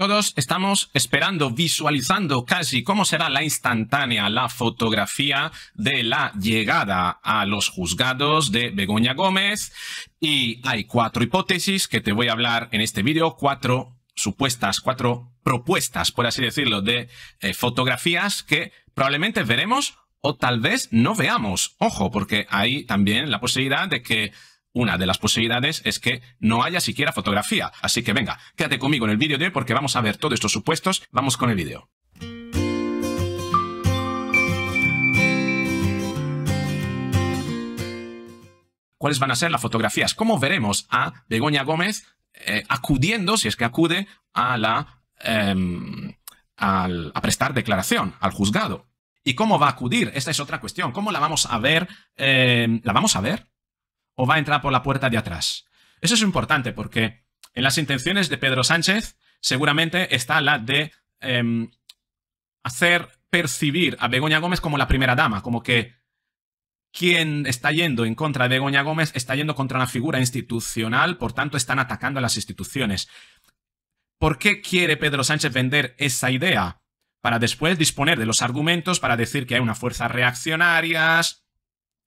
Todos estamos esperando, visualizando casi cómo será la instantánea, la fotografía de la llegada a los juzgados de Begoña Gómez. Y hay cuatro hipótesis que te voy a hablar en este vídeo, cuatro supuestas, cuatro propuestas, por así decirlo, de eh, fotografías que probablemente veremos o tal vez no veamos. Ojo, porque hay también la posibilidad de que una de las posibilidades es que no haya siquiera fotografía. Así que venga, quédate conmigo en el vídeo de hoy porque vamos a ver todos estos supuestos. Vamos con el vídeo. ¿Cuáles van a ser las fotografías? ¿Cómo veremos a Begoña Gómez eh, acudiendo, si es que acude, a la... Em, a prestar declaración al juzgado. ¿Y cómo va a acudir? Esta es otra cuestión. ¿Cómo la vamos a ver? Em, ¿La vamos a ver? o va a entrar por la puerta de atrás. Eso es importante porque en las intenciones de Pedro Sánchez seguramente está la de em, hacer percibir a Begoña Gómez como la primera dama, como que quien está yendo en contra de Begoña Gómez está yendo contra una figura institucional, por tanto están atacando a las instituciones. ¿Por qué quiere Pedro Sánchez vender esa idea? Para después disponer de los argumentos para decir que hay una fuerza reaccionaria?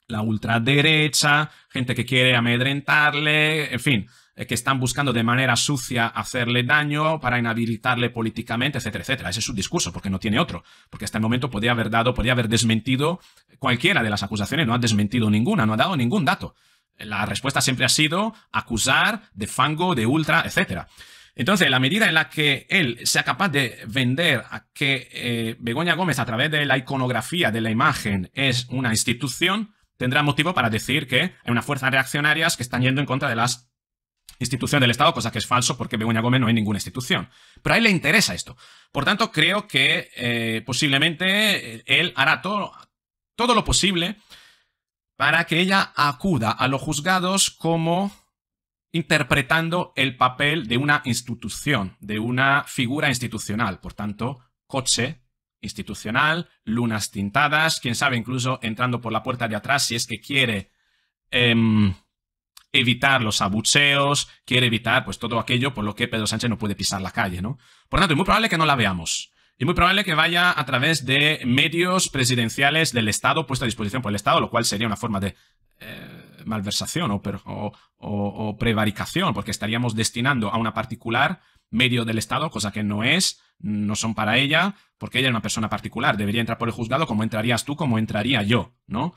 la ultraderecha, gente que quiere amedrentarle, en fin, eh, que están buscando de manera sucia hacerle daño para inhabilitarle políticamente, etcétera, etcétera. Ese es su discurso, porque no tiene otro. Porque hasta el momento podía haber dado, podía haber desmentido cualquiera de las acusaciones, no ha desmentido ninguna, no ha dado ningún dato. La respuesta siempre ha sido acusar de fango, de ultra, etcétera. Entonces, la medida en la que él sea capaz de vender a que eh, Begoña Gómez, a través de la iconografía de la imagen, es una institución, tendrá motivo para decir que hay unas fuerzas reaccionarias que están yendo en contra de las instituciones del Estado, cosa que es falso porque Begoña Gómez no hay ninguna institución. Pero a él le interesa esto. Por tanto, creo que eh, posiblemente eh, él hará todo, todo lo posible para que ella acuda a los juzgados como interpretando el papel de una institución, de una figura institucional. Por tanto, Coche institucional, lunas tintadas, quién sabe, incluso entrando por la puerta de atrás si es que quiere em, evitar los abucheos, quiere evitar pues todo aquello por lo que Pedro Sánchez no puede pisar la calle, ¿no? Por lo tanto, es muy probable que no la veamos. Y muy probable que vaya a través de medios presidenciales del Estado puestos a disposición por el Estado, lo cual sería una forma de eh, malversación o, o prevaricación, porque estaríamos destinando a una particular medio del Estado, cosa que no es, no son para ella, porque ella es una persona particular, debería entrar por el juzgado como entrarías tú, como entraría yo, ¿no?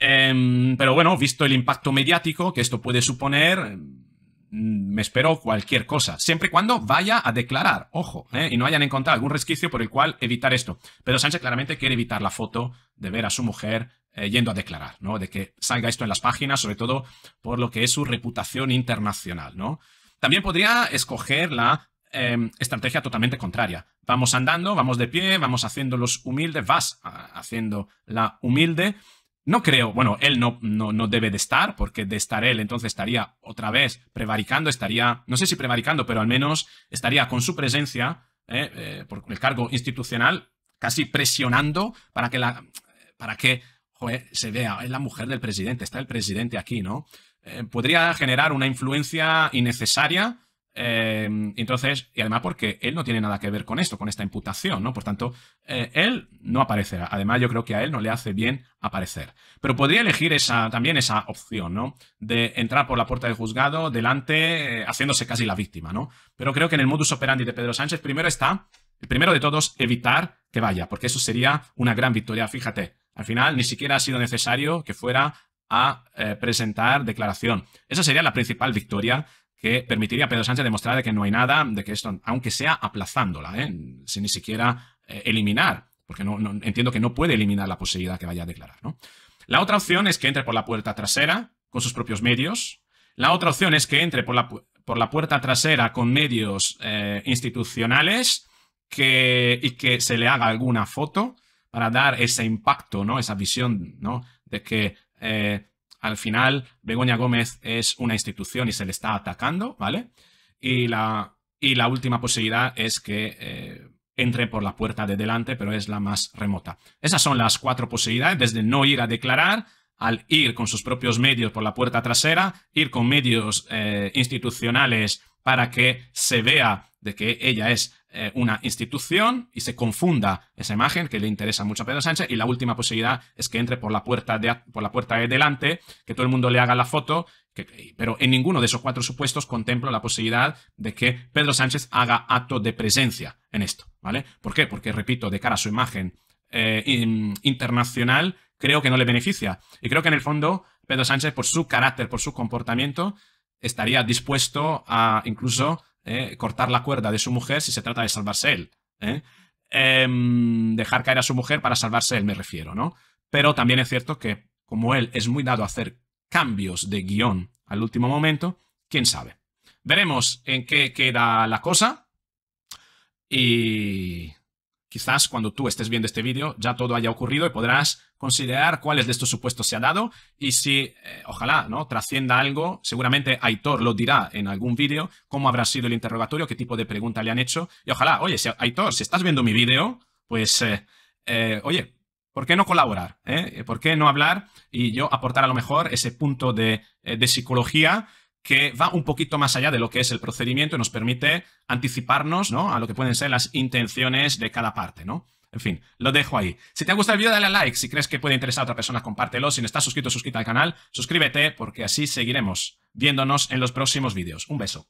Em, pero bueno, visto el impacto mediático que esto puede suponer, mm, me espero cualquier cosa, siempre y cuando vaya a declarar, ojo, ¿eh? y no hayan encontrado algún resquicio por el cual evitar esto. Pero Sánchez claramente quiere evitar la foto de ver a su mujer eh, yendo a declarar, ¿no? De que salga esto en las páginas, sobre todo por lo que es su reputación internacional, ¿no? También podría escoger la em, estrategia totalmente contraria. Vamos andando, vamos de pie, vamos haciendo los humildes, vas ah, haciendo la humilde. No creo, bueno, él no, no, debe de estar, porque de estar él entonces estaría otra vez prevaricando, estaría, no sé si prevaricando, pero al menos estaría con su presencia, eh, eh, por el cargo institucional, casi presionando para que la, para que se vea, es la mujer del presidente, está el presidente aquí, ¿no? Eh, podría generar una influencia innecesaria. Eh, entonces, y además porque él no tiene nada que ver con esto, con esta imputación, ¿no? Por tanto, eh, él no aparecerá. Además, yo creo que a él no le hace bien aparecer. Pero podría elegir esa, también esa opción, ¿no? De entrar por la puerta del juzgado delante, haciéndose casi la víctima, ¿no? Pero creo que en el modus operandi de Pedro Sánchez, primero está, primero de todos, evitar que vaya, porque eso sería una gran victoria. Fíjate, al final ni siquiera ha sido necesario que fuera a eh, presentar declaración. Esa sería la principal victoria que permitiría a Pedro Sánchez demostrar de que no hay nada, de que esto, aunque sea aplazándola, ¿eh? sin ni siquiera eh, eliminar, porque no, entiendo que no puede eliminar la posibilidad que vaya a declarar. La otra opción es que entre por la puerta trasera con sus propios medios. La otra opción es que entre por la, por la puerta trasera con medios institucionales que, y que se le haga alguna foto para dar ese impacto, ¿no? esa visión ¿no? de que eh, al final Begoña Gómez es una institución y se le está atacando, ¿vale? Y la, y la última posibilidad es que eh, entre por la puerta de delante, pero es la más remota. Esas son las cuatro posibilidades, desde no ir a declarar, al ir con sus propios medios por la puerta trasera, ir con medios eh, institucionales para que se vea de que ella es eh, una institución y se confunda esa imagen que le interesa mucho a Pedro Sánchez y la última posibilidad es que entre por la puerta de, por la puerta de delante, que todo el mundo le haga la foto, pero en ninguno de esos cuatro supuestos contemplo la posibilidad de que Pedro Sánchez haga acto de presencia en esto, ¿vale? ¿Por qué? Porque, repito, de cara a su imagen eh, internacional, creo que no le beneficia. Y creo que en el fondo Pedro Sánchez, por su carácter, por su comportamiento, estaría dispuesto a incluso ¿eh? cortar la cuerda de su mujer si se trata de salvarse él. ¿eh? Em, dejar caer a su mujer para salvarse él, me refiero, ¿no? Pero también es cierto que, como él es muy dado a hacer cambios de guión al último momento, quién sabe. Veremos en qué queda la cosa. Y Quizás cuando tú estés viendo este vídeo ya todo haya ocurrido y podrás considerar cuáles de estos supuestos se ha dado y si, eh, ojalá, ¿no? Trascienda algo, seguramente Aitor lo dirá en algún vídeo, cómo habrá sido el interrogatorio, qué tipo de pregunta le han hecho y ojalá, oye, si, Aitor, si estás viendo mi vídeo, pues, eh, eh, oye, ¿por qué no colaborar? ¿Por qué no hablar y yo aportar a lo mejor ese punto de, de psicología que va un poquito más allá de lo que es el procedimiento y nos permite anticiparnos ¿no? a lo que pueden ser las intenciones de cada parte, ¿no? En fin, lo dejo ahí. Si te ha gustado el vídeo dale a like. Si crees que puede interesar a otra persona, compártelo. Si no estás suscrito, suscríbete al canal. Suscríbete porque así seguiremos viéndonos en los próximos vídeos. Un beso.